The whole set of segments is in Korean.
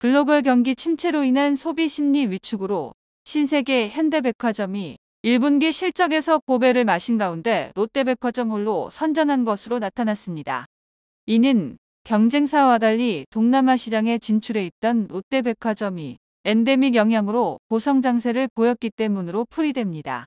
글로벌 경기 침체로 인한 소비 심리 위축으로 신세계 현대백화점이 1분기 실적에서 고배를 마신 가운데 롯데백화점 홀로 선전한 것으로 나타났습니다. 이는 경쟁사와 달리 동남아 시장에 진출해 있던 롯데백화점이 엔데믹 영향으로 고성장세를 보였기 때문으로 풀이됩니다.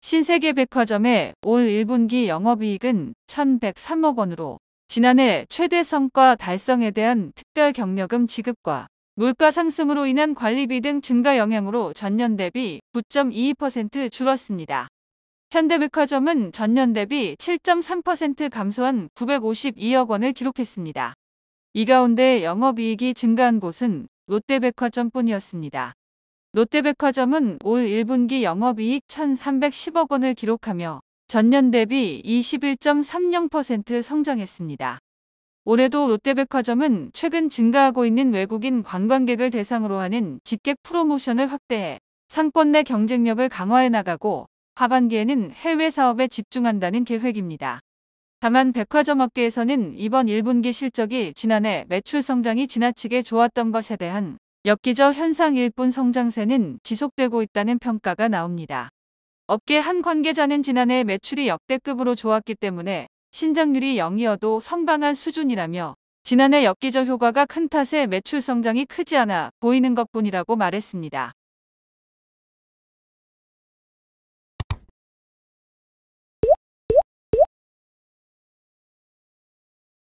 신세계 백화점의 올 1분기 영업이익은 1,103억 원으로 지난해 최대 성과 달성에 대한 특별 경력금 지급과 물가 상승으로 인한 관리비 등 증가 영향으로 전년 대비 9.22% 줄었습니다. 현대백화점은 전년 대비 7.3% 감소한 952억 원을 기록했습니다. 이 가운데 영업이익이 증가한 곳은 롯데백화점뿐이었습니다. 롯데백화점은 올 1분기 영업이익 1,310억 원을 기록하며 전년 대비 21.30% 성장했습니다. 올해도 롯데백화점은 최근 증가하고 있는 외국인 관광객을 대상으로 하는 직객 프로모션을 확대해 상권 내 경쟁력을 강화해 나가고 하반기에는 해외 사업에 집중한다는 계획입니다. 다만 백화점 업계에서는 이번 1분기 실적이 지난해 매출 성장이 지나치게 좋았던 것에 대한 역기저 현상일 뿐 성장세는 지속되고 있다는 평가가 나옵니다. 업계 한 관계자는 지난해 매출이 역대급으로 좋았기 때문에 신장률이 0이어도 선방한 수준이라며 지난해 역기저 효과가 큰 탓에 매출 성장이 크지 않아 보이는 것뿐이라고 말했습니다.